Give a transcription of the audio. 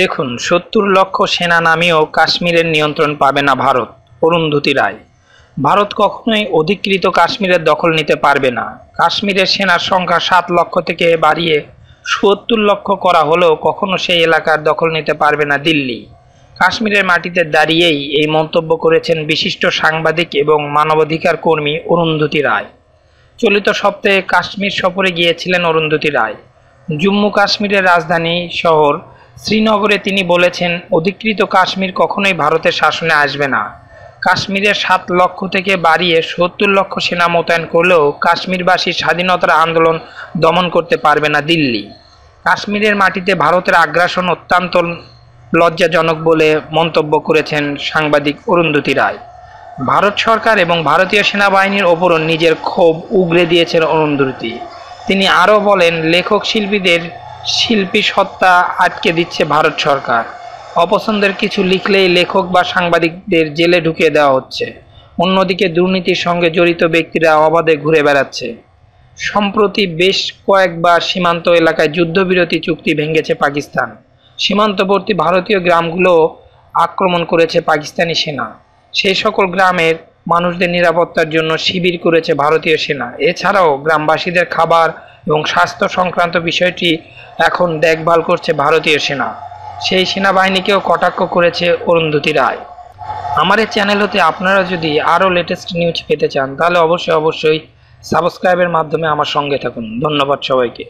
দেখুন সত্তর লক্ষ সেনা নামেও কাশ্মীরের নিয়ন্ত্রণ পাবে না ভারত অরুন্ধতি রায় ভারত কখনোই অধিকৃত কাশ্মীরের দখল নিতে পারবে না কাশ্মীরের সেনার সংখ্যা সাত লক্ষ থেকে বাড়িয়ে সত্তর লক্ষ করা হলেও কখনো সেই এলাকার দখল নিতে পারবে না দিল্লি কাশ্মীরের মাটিতে দাঁড়িয়েই এই মন্তব্য করেছেন বিশিষ্ট সাংবাদিক এবং মানবাধিকার কর্মী অরুন্ধতি রায় চলিত সপ্তাহে কাশ্মীর সফরে গিয়েছিলেন অরুন্ধতি রায় জম্মু কাশ্মীরের রাজধানী শহর শ্রীনগরে তিনি বলেছেন অধিকৃত কাশ্মীর কখনোই ভারতের শাসনে আসবে না কাশ্মীরের সাত লক্ষ থেকে বাড়িয়ে সত্তর লক্ষ সেনা মোতায়েন করলেও কাশ্মীরবাসীর স্বাধীনতার আন্দোলন দমন করতে পারবে না দিল্লি কাশ্মীরের মাটিতে ভারতের আগ্রাসন অত্যন্ত লজ্জাজনক বলে মন্তব্য করেছেন সাংবাদিক অরুন্ধতী রায় ভারত সরকার এবং ভারতীয় সেনাবাহিনীর ওপরও নিজের ক্ষোভ উগড়ে দিয়েছেন অরুন্ধতী তিনি আরও বলেন লেখক শিল্পীদের শিল্পী সত্তা আটকে দিচ্ছে ভারত সরকার অপছন্দের কিছু লিখলেই লেখক বা সাংবাদিকদের জেলে ঢুকিয়ে দেওয়া হচ্ছে অন্যদিকে দুর্নীতির সঙ্গে জড়িত ব্যক্তিরা অবাধে ঘুরে বেড়াচ্ছে সম্প্রতি বেশ কয়েকবার সীমান্ত এলাকায় যুদ্ধবিরতি চুক্তি ভেঙেছে পাকিস্তান সীমান্তবর্তী ভারতীয় গ্রামগুলো আক্রমণ করেছে পাকিস্তানি সেনা সেই সকল গ্রামের মানুষদের নিরাপত্তার জন্য শিবির করেছে ভারতীয় সেনা এছাড়াও গ্রামবাসীদের খাবার এবং স্বাস্থ্য সংক্রান্ত বিষয়টি এখন দেখভাল করছে ভারতীয় সেনা সেই সেনাবাহিনীকেও কটাক্ষ করেছে অরুন্ধতী রায় আমার এই চ্যানেল হতে আপনারা যদি আরও লেটেস্ট নিউজ পেতে চান তাহলে অবশ্যই অবশ্যই সাবস্ক্রাইবের মাধ্যমে আমার সঙ্গে থাকুন ধন্যবাদ সবাইকে